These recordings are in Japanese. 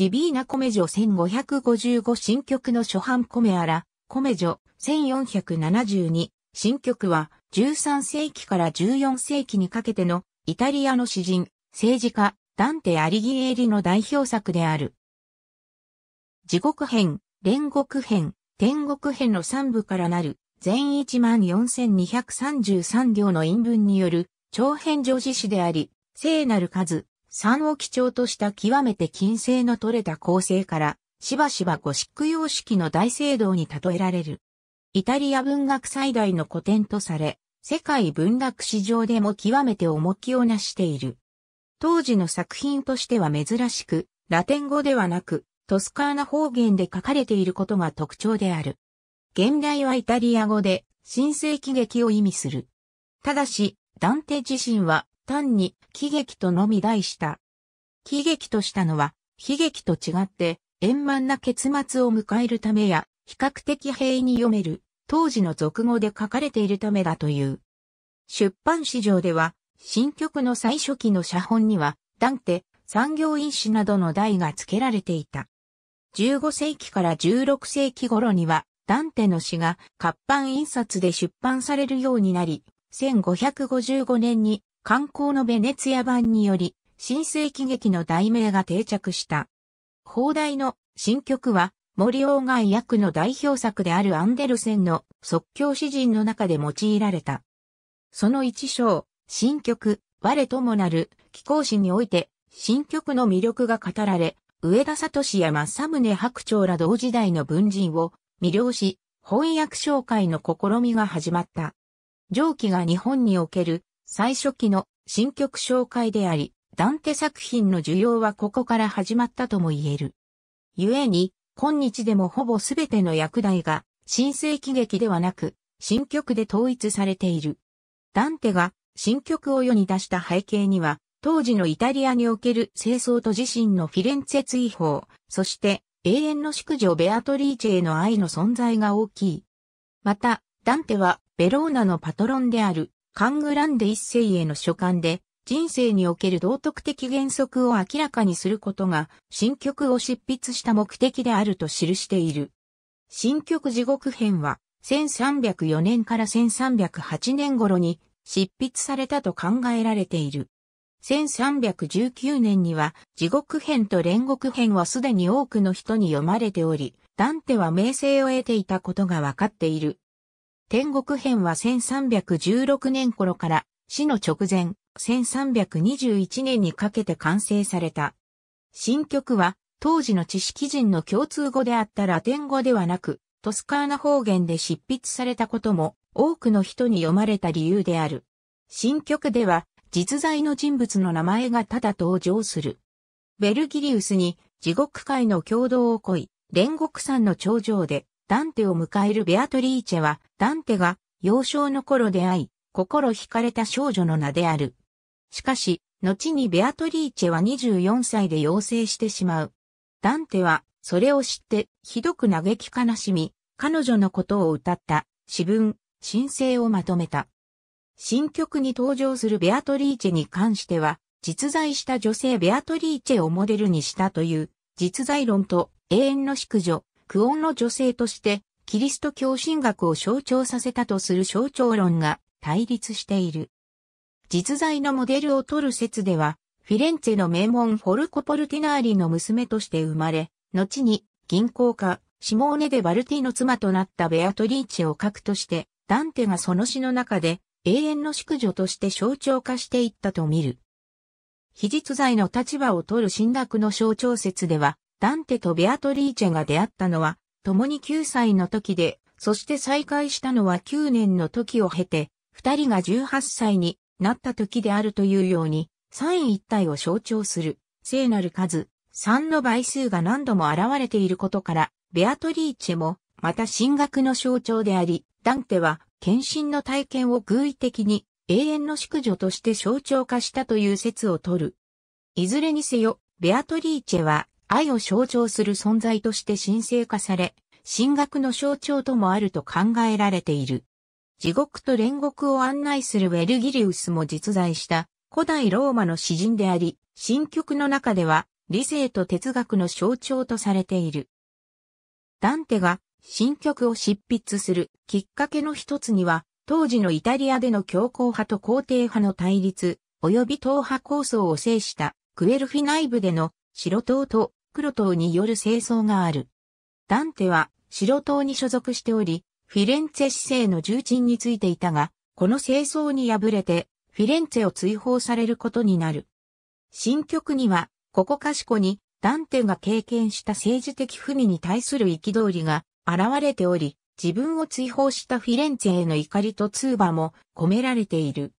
ディビーナ・コメジョ1555新曲の初版コメアラ、コメジョ1472新曲は13世紀から14世紀にかけてのイタリアの詩人、政治家、ダンテ・アリギエーリの代表作である。地獄編、煉獄編、天国編の3部からなる全14233行の韻文による長編常時詩であり、聖なる数、三を基調とした極めて金星の取れた構成から、しばしばゴシック様式の大聖堂に例えられる。イタリア文学最大の古典とされ、世界文学史上でも極めて重きをなしている。当時の作品としては珍しく、ラテン語ではなく、トスカーナ方言で書かれていることが特徴である。現代はイタリア語で、新世紀劇を意味する。ただし、ダンテ自身は単に喜劇とのみ題した。喜劇としたのは、悲劇と違って円満な結末を迎えるためや、比較的平易に読める、当時の俗語で書かれているためだという。出版市場では、新曲の最初期の写本には、ダンテ、産業因子などの題が付けられていた。15世紀から16世紀頃には、ダンテの詩が活版印刷で出版されるようになり、1555年に観光のベネツィア版により、新世紀劇の題名が定着した。放題の新曲は、森鴎外役の代表作であるアンデルセンの即興詩人の中で用いられた。その一章、新曲、我ともなる、気候詩において、新曲の魅力が語られ、上田聡や正宗白鳥ら同時代の文人を魅了し、翻訳紹介の試みが始まった。上記が日本における最初期の新曲紹介であり、ダンテ作品の需要はここから始まったとも言える。故に、今日でもほぼすべての役題が、新世紀劇ではなく、新曲で統一されている。ダンテが新曲を世に出した背景には、当時のイタリアにおける清掃と自身のフィレンツェ追放、そして永遠の淑女ベアトリーチェへの愛の存在が大きい。また、ダンテはベローナのパトロンであるカングランデ一世への書簡で、人生における道徳的原則を明らかにすることが、新曲を執筆した目的であると記している。新曲地獄編は、1304年から1308年頃に執筆されたと考えられている。1319年には地獄編と煉獄編はすでに多くの人に読まれており、ダンテは名声を得ていたことがわかっている。天国編は1316年頃から死の直前、1321年にかけて完成された。新曲は当時の知識人の共通語であったラテン語ではなく、トスカーナ方言で執筆されたことも多くの人に読まれた理由である。新曲では実在の人物の名前がただ登場する。ベルギリウスに地獄界の共同を恋、煉獄山の頂上でダンテを迎えるベアトリーチェは、ダンテが幼少の頃出会い、心惹かれた少女の名である。しかし、後にベアトリーチェは24歳で養成してしまう。ダンテは、それを知って、ひどく嘆き悲しみ、彼女のことを歌った、詩文、申請をまとめた。新曲に登場するベアトリーチェに関しては、実在した女性ベアトリーチェをモデルにしたという、実在論と永遠の淑女、クオンの女性として、キリスト教神学を象徴させたとする象徴論が対立している。実在のモデルを取る説では、フィレンツェの名門フォルコ・ポルティナーリの娘として生まれ、後に銀行家、シモーネ・デ・バルティの妻となったベアトリーチェを核として、ダンテがその詩の中で永遠の宿女として象徴化していったと見る。非実在の立場を取る神学の象徴説では、ダンテとベアトリーチェが出会ったのは、共に9歳の時で、そして再会したのは9年の時を経て、二人が18歳になった時であるというように、三位一体を象徴する、聖なる数、三の倍数が何度も現れていることから、ベアトリーチェも、また進学の象徴であり、ダンテは、献身の体験を偶意的に、永遠の宿女として象徴化したという説を取る。いずれにせよ、ベアトリーチェは愛を象徴する存在として神聖化され、神学の象徴ともあると考えられている。地獄と煉獄を案内するウェルギリウスも実在した古代ローマの詩人であり、新曲の中では理性と哲学の象徴とされている。ダンテが新曲を執筆するきっかけの一つには、当時のイタリアでの強硬派と皇帝派の対立、及び党派構想を制したクエルフィ内部での白党と黒党による清掃がある。ダンテは白党に所属しており、フィレンツェ市政の重鎮についていたが、この清掃に敗れて、フィレンツェを追放されることになる。新曲には、ここかしこに、ダンテが経験した政治的不備に対する憤りが現れており、自分を追放したフィレンツェへの怒りと通話も込められている。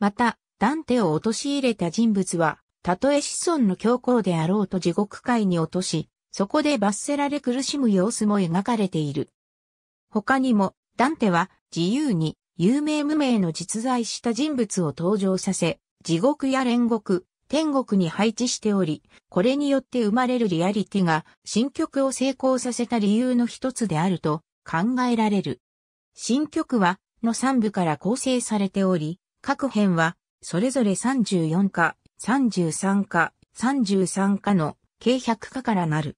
また、ダンテを陥れた人物は、たとえ子孫の教皇であろうと地獄界に落とし、そこで罰せられ苦しむ様子も描かれている。他にも、ダンテは自由に有名無名の実在した人物を登場させ、地獄や煉獄、天国に配置しており、これによって生まれるリアリティが新曲を成功させた理由の一つであると考えられる。新曲はの三部から構成されており、各編はそれぞれ34課33課、33課の計100課からなる。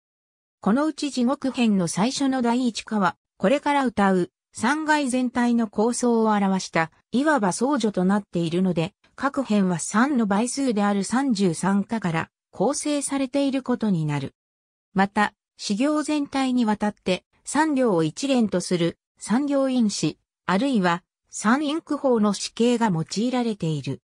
このうち地獄編の最初の第1課は、これから歌う、3階全体の構想を表した、いわば僧侶となっているので、各編は3の倍数である33課から構成されていることになる。また、修行全体にわたって、三行を一連とする三行因子、あるいは三インク法の死刑が用いられている。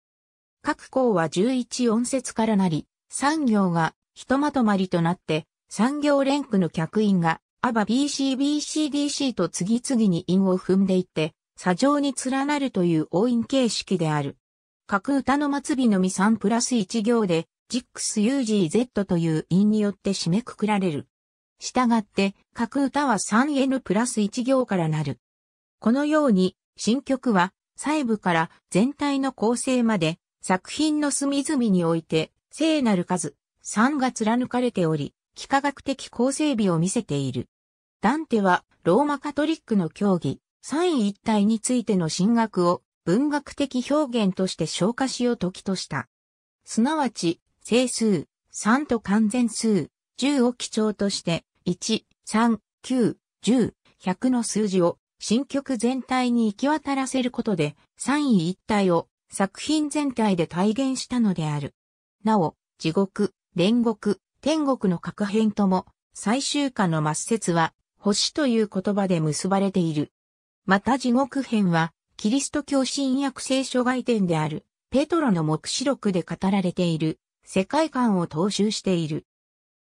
各校は11音節からなり、産業がひとまとまりとなって、産業連区の客員が、アバ BCBCDC と次々に韻を踏んでいって、砂上に連なるという応印形式である。各歌の末尾のみ3プラス1行で、ジックス u g z という韻によって締めくくられる。従って、各歌は 3N プラス1行からなる。このように、新曲は、細部から全体の構成まで、作品の隅々において、聖なる数、3が貫かれており、幾何学的構成美を見せている。ダンテは、ローマカトリックの教義、三位一体についての神学を文学的表現として消化しよ。時とした。すなわち、整数、3と完全数、10を基調として、1、3、9、10、100の数字を新曲全体に行き渡らせることで、三位一体を作品全体で体現したのである。なお、地獄、煉獄、天国の各編とも、最終化の末節は、星という言葉で結ばれている。また地獄編は、キリスト教新約聖書外典である、ペトロの目視録で語られている、世界観を踏襲している。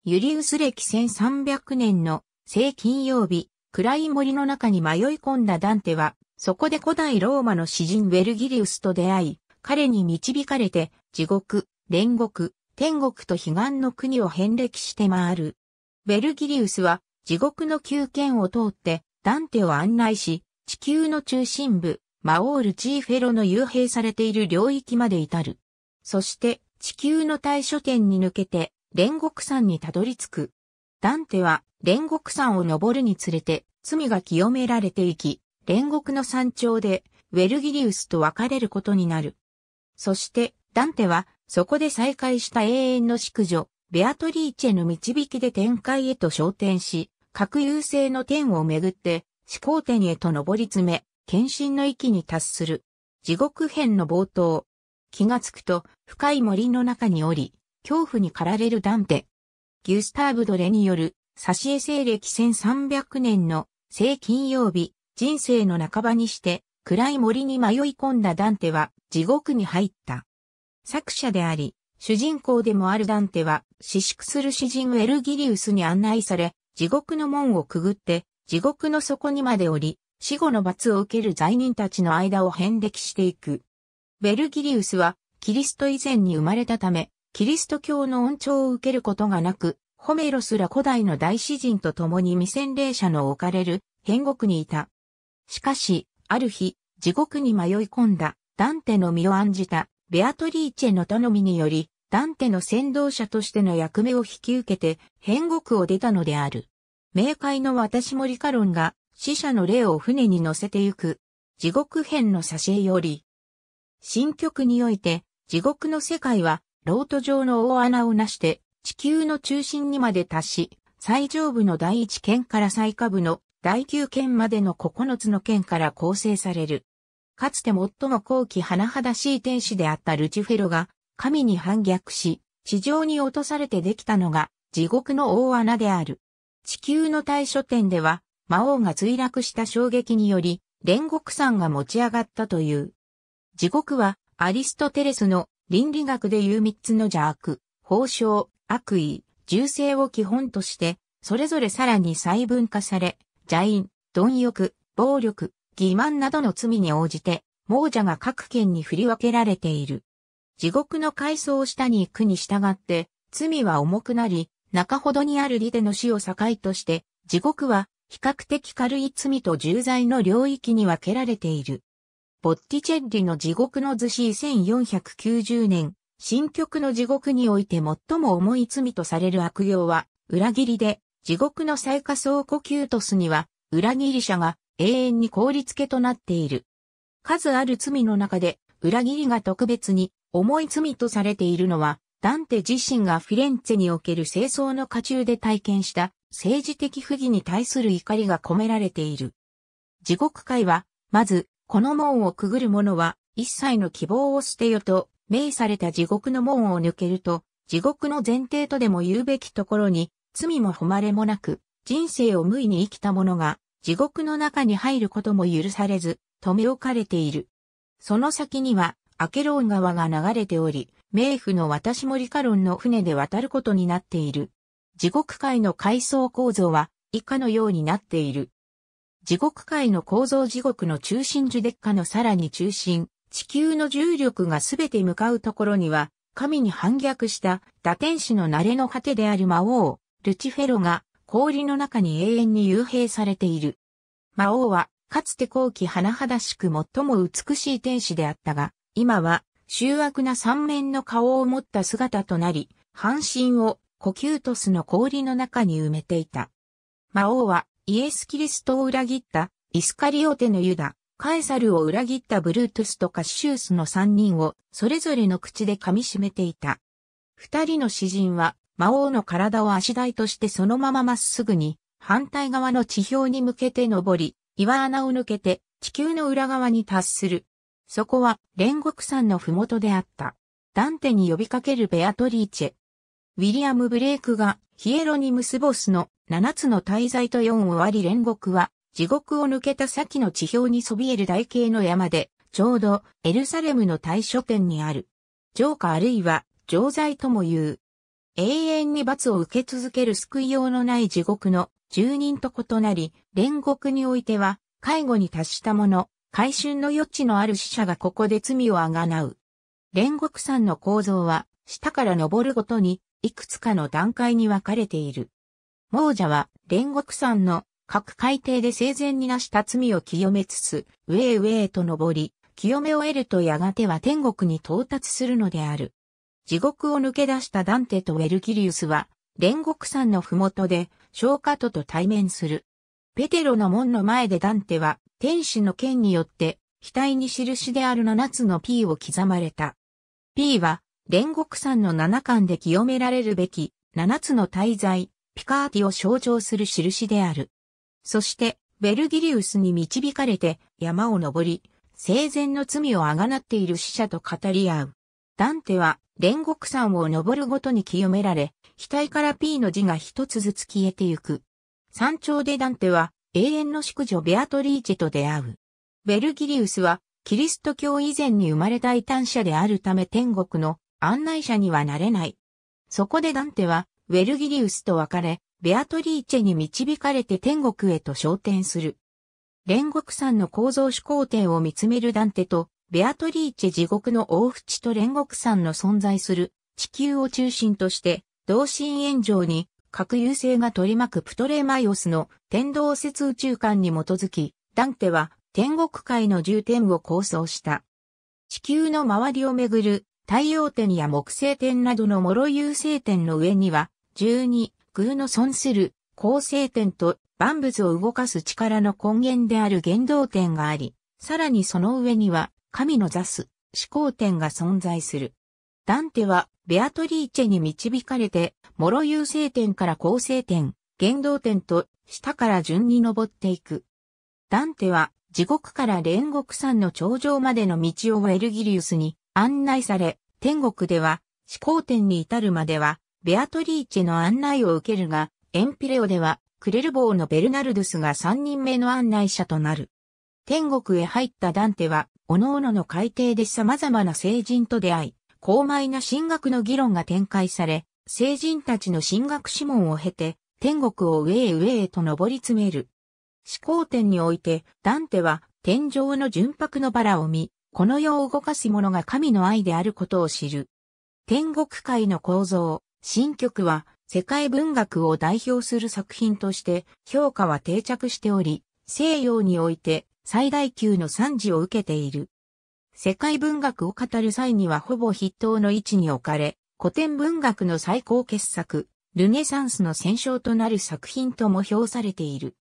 ユリウス歴1300年の、聖金曜日、暗い森の中に迷い込んだダンテは、そこで古代ローマの詩人ェルギリウスと出会い、彼に導かれて、地獄、煉獄、天国と彼岸の国を遍歴して回る。ェルギリウスは、地獄の宮剣を通って、ダンテを案内し、地球の中心部、マオール・チーフェロの幽閉されている領域まで至る。そして、地球の対処点に抜けて、煉獄山にたどり着く。ダンテは、煉獄山を登るにつれて、罪が清められていき、煉獄の山頂で、ウェルギリウスと別れることになる。そして、ダンテは、そこで再会した永遠の宿女、ベアトリーチェの導きで天界へと昇天し、核優勢の天をめぐって、始皇天へと上り詰め、献身の域に達する。地獄編の冒頭。気がつくと、深い森の中におり、恐怖に駆られるダンテ。ギュスターブ・ドレによる、差し絵西暦1300年の、聖金曜日、人生の半ばにして暗い森に迷い込んだダンテは地獄に入った。作者であり、主人公でもあるダンテは、死縮する詩人ウェルギリウスに案内され、地獄の門をくぐって、地獄の底にまで降り、死後の罰を受ける罪人たちの間を遍歴していく。ベルギリウスは、キリスト以前に生まれたため、キリスト教の恩寵を受けることがなく、ホメロスら古代の大詩人と共に未洗礼者の置かれる、天国にいた。しかし、ある日、地獄に迷い込んだ、ダンテの身を案じた、ベアトリーチェの頼みにより、ダンテの先導者としての役目を引き受けて、変国を出たのである。冥界の私もリカロンが、死者の霊を船に乗せてゆく、地獄編の挿絵より、新曲において、地獄の世界は、ロート上の大穴をなして、地球の中心にまで達し、最上部の第一圏から最下部の第九県までの9つの県から構成される。かつて最も高貴甚だしい天使であったルチフェロが、神に反逆し、地上に落とされてできたのが、地獄の大穴である。地球の対処点では、魔王が墜落した衝撃により、煉獄山が持ち上がったという。地獄は、アリストテレスの倫理学でいう三つの邪悪、報奨、悪意、銃声を基本として、それぞれさらに細分化され、邪淫、貪欲、暴力、欺瞞などの罪に応じて、亡者が各県に振り分けられている。地獄の階層を下に行くに従って、罪は重くなり、中ほどにあるリでの死を境として、地獄は比較的軽い罪と重罪の領域に分けられている。ボッティチェッリの地獄の図紙1490年、新曲の地獄において最も重い罪とされる悪行は、裏切りで、地獄の最下層コキュートスには、裏切り者が永遠に凍り付けとなっている。数ある罪の中で、裏切りが特別に重い罪とされているのは、ダンテ自身がフィレンツェにおける清掃の下中で体験した政治的不義に対する怒りが込められている。地獄界は、まず、この門をくぐる者は、一切の希望を捨てよと、命された地獄の門を抜けると、地獄の前提とでも言うべきところに、罪も誉れもなく、人生を無為に生きた者が、地獄の中に入ることも許されず、留め置かれている。その先には、アケロン川が流れており、冥府の私もリカロンの船で渡ることになっている。地獄界の階層構造は以下のようになっている。地獄界の構造地獄の中心樹デッカのさらに中心、地球の重力がすべて向かうところには、神に反逆した打天使の慣れの果てである魔王、ルチフェロが氷の中に永遠に幽閉されている。魔王は、かつて後期甚だしく最も美しい天使であったが、今は、醜悪な三面の顔を持った姿となり、半身をコキュートスの氷の中に埋めていた。魔王は、イエス・キリストを裏切った、イスカリオテのユダ、カエサルを裏切ったブルートゥスとカシュースの三人を、それぞれの口で噛み締めていた。二人の詩人は、魔王の体を足台としてそのまままっすぐに、反対側の地表に向けて登り、岩穴を抜けて地球の裏側に達する。そこは煉獄山の麓であった。ダンテに呼びかけるベアトリーチェ。ウィリアム・ブレイクがヒエロニムス・ボスの七つの滞在と四終わり煉獄は地獄を抜けた先の地表にそびえる台形の山で、ちょうどエルサレムの大書店にある。城下あるいは城罪とも言う。永遠に罰を受け続ける救いようのない地獄の住人と異なり、煉獄においては、介護に達した者、回春の余地のある死者がここで罪をあがなう。煉獄山の構造は、下から登るごとに、いくつかの段階に分かれている。亡者は、煉獄山の各海底で生前になした罪を清めつつ、ウェ上ウェと登り、清めを得るとやがては天国に到達するのである。地獄を抜け出したダンテとウェルキリウスは、煉獄山のふもとで、消化とと対面する。ペテロの門の前でダンテは、天使の剣によって、額に印である七つの P を刻まれた。P は、煉獄山の七巻で清められるべき、七つの大罪、ピカーティを象徴する印である。そして、ベルギリウスに導かれて山を登り、生前の罪をあがなっている死者と語り合う。ダンテは煉獄山を登るごとに清められ、額から P の字が一つずつ消えてゆく。山頂でダンテは永遠の宿女ベアトリーチェと出会う。ベルギリウスはキリスト教以前に生まれた異端者であるため天国の案内者にはなれない。そこでダンテはウェルギリウスと別れ、ベアトリーチェに導かれて天国へと昇天する。煉獄山の構造主皇帝を見つめるダンテとベアトリーチェ地獄の大淵と煉獄山の存在する地球を中心として同心円状に核優勢が取り巻くプトレマイオスの天動説宇宙観に基づき、ダンテは天国界の重点を構想した。地球の周りをめぐる太陽点や木星点などの諸優勢点の上には、十二、偶の損する恒星点と万物を動かす力の根源である原動点があり、さらにその上には神の座す、思考点が存在する。ダンテは、ベアトリーチェに導かれて、諸優勢点から構成点、言動点と、下から順に登っていく。ダンテは、地獄から煉獄山の頂上までの道をエルギリウスに案内され、天国では、始皇天に至るまでは、ベアトリーチェの案内を受けるが、エンピレオでは、クレルボーのベルナルドゥスが三人目の案内者となる。天国へ入ったダンテは、各々の改定で様々な聖人と出会い、高邁な神学の議論が展開され、聖人たちの神学諮問を経て、天国を上へ上へと登り詰める。思考点において、ダンテは、天上の純白のバラを見、この世を動かす者が神の愛であることを知る。天国界の構造、新曲は、世界文学を代表する作品として、評価は定着しており、西洋において、最大級の賛辞を受けている。世界文学を語る際にはほぼ筆頭の位置に置かれ、古典文学の最高傑作、ルネサンスの戦勝となる作品とも評されている。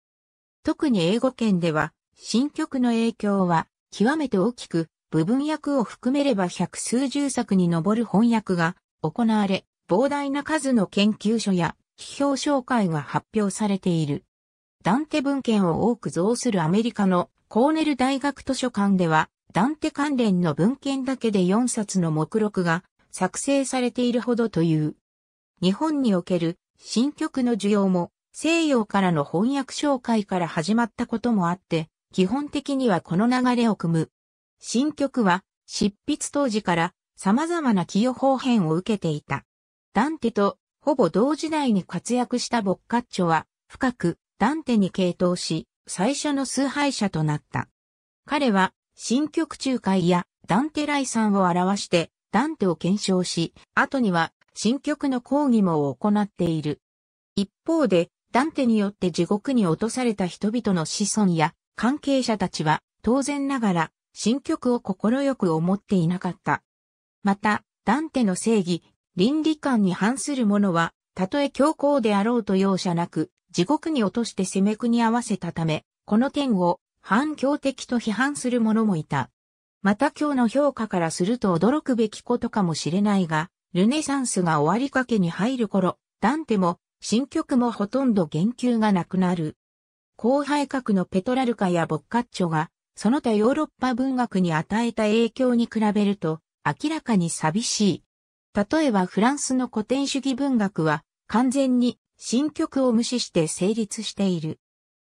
特に英語圏では、新曲の影響は極めて大きく、部分訳を含めれば百数十作に上る翻訳が行われ、膨大な数の研究所や批評紹介が発表されている。ダンテ文献を多く増するアメリカのコーネル大学図書館では、ダンテ関連の文献だけで4冊の目録が作成されているほどという。日本における新曲の需要も西洋からの翻訳紹介から始まったこともあって、基本的にはこの流れを組む。新曲は執筆当時から様々な寄与方変を受けていた。ダンテとほぼ同時代に活躍したボッカッチョは深くダンテに傾倒し、最初の崇拝者となった。彼は、新曲仲介やダンテライさんを表して、ダンテを検証し、後には新曲の講義も行っている。一方で、ダンテによって地獄に落とされた人々の子孫や関係者たちは、当然ながら、新曲を快く思っていなかった。また、ダンテの正義、倫理観に反するものは、たとえ強行であろうと容赦なく、地獄に落として攻めくに合わせたため、この点を反共的と批判する者もいた。また今日の評価からすると驚くべきことかもしれないが、ルネサンスが終わりかけに入る頃、ダンテも新曲もほとんど言及がなくなる。後輩格のペトラルカやボッカッチョが、その他ヨーロッパ文学に与えた影響に比べると、明らかに寂しい。例えばフランスの古典主義文学は、完全に新曲を無視して成立している。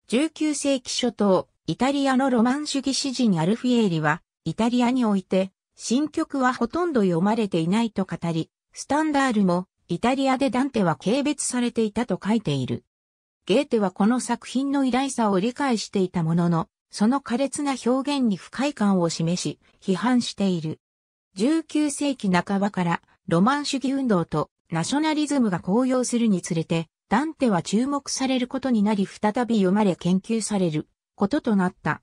19世紀初頭、イタリアのロマン主義詩人アルフィエーリは、イタリアにおいて、新曲はほとんど読まれていないと語り、スタンダールも、イタリアでダンテは軽蔑されていたと書いている。ゲーテはこの作品の偉大さを理解していたものの、その苛烈な表現に不快感を示し、批判している。19世紀半ばから、ロマン主義運動とナショナリズムが高揚するにつれて、ダンテは注目されることになり再び読まれ研究されることとなった。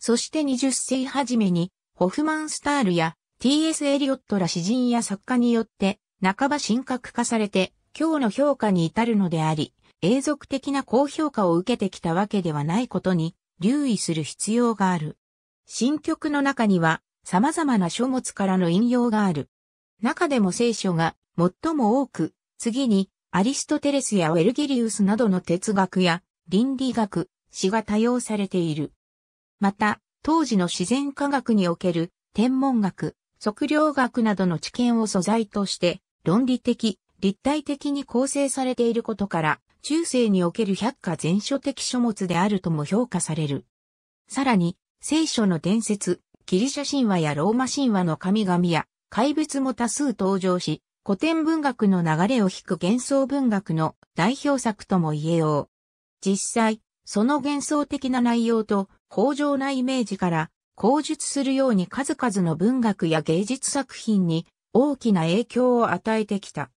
そして20世紀初めに、ホフマンスタールや T.S. エリオットら詩人や作家によって、半ば神格化されて、今日の評価に至るのであり、永続的な高評価を受けてきたわけではないことに留意する必要がある。新曲の中には様々な書物からの引用がある。中でも聖書が最も多く、次にアリストテレスやウェルギリウスなどの哲学や倫理学、詩が多用されている。また、当時の自然科学における天文学、測量学などの知見を素材として論理的、立体的に構成されていることから、中世における百科全書的書物であるとも評価される。さらに、聖書の伝説、ギリシャ神話やローマ神話の神々や怪物も多数登場し、古典文学の流れを引く幻想文学の代表作とも言えよう。実際、その幻想的な内容と豊穣なイメージから口述するように数々の文学や芸術作品に大きな影響を与えてきた。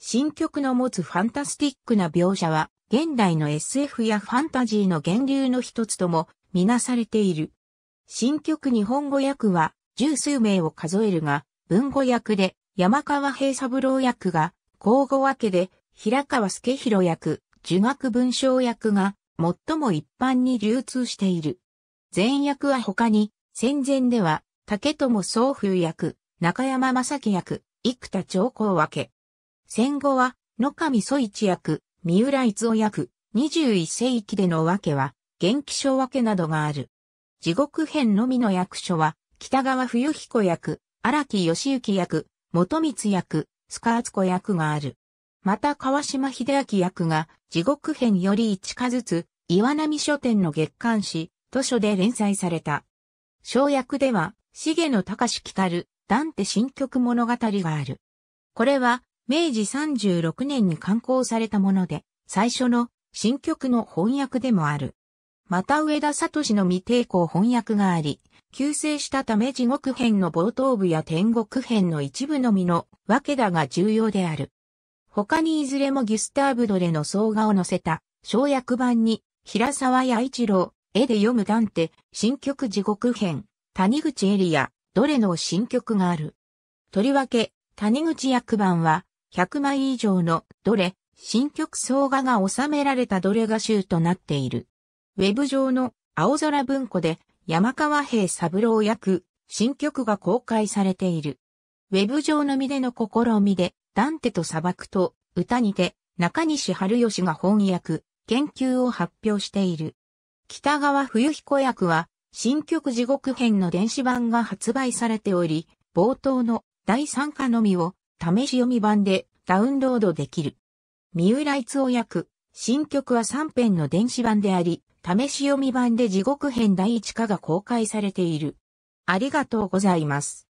新曲の持つファンタスティックな描写は現代の SF やファンタジーの源流の一つともみなされている。新曲日本語訳は十数名を数えるが、文語訳で山川平三郎役が、交互分けで、平川助弘役、儒学文章役が、最も一般に流通している。前役は他に、戦前では、竹友宗風役、中山正樹役、生田長公分け。戦後は、野上祖一役、三浦逸夫役、21世紀での分けは、元気賞分けなどがある。地獄編のみの役所は、北川冬彦役、荒木義行役、元光役、スカーツ子役がある。また川島秀明役が地獄編より一かずつ、岩波書店の月刊誌、図書で連載された。小役では、重野隆来る、ダンテ新曲物語がある。これは、明治36年に刊行されたもので、最初の新曲の翻訳でもある。また上田聡の未定校翻訳があり、旧制したため地獄編の冒頭部や天国編の一部のみのわけだが重要である。他にいずれもギュスターブドレの総画を載せた、小訳版に、平沢弥一郎、絵で読むダンテ、新曲地獄編、谷口エリア、どれの新曲がある。とりわけ、谷口訳版は、100枚以上の、どれ、新曲総画が収められたどれが集となっている。ウェブ上の青空文庫で山川平三郎役新曲が公開されている。ウェブ上のみでの試みでダンテと砂漠と歌にて中西春吉が翻訳、研究を発表している。北川冬彦役は新曲地獄編の電子版が発売されており、冒頭の第3課のみを試し読み版でダウンロードできる。三浦逸夫役、新曲は3編の電子版であり、試し読み版で地獄編第1課が公開されている。ありがとうございます。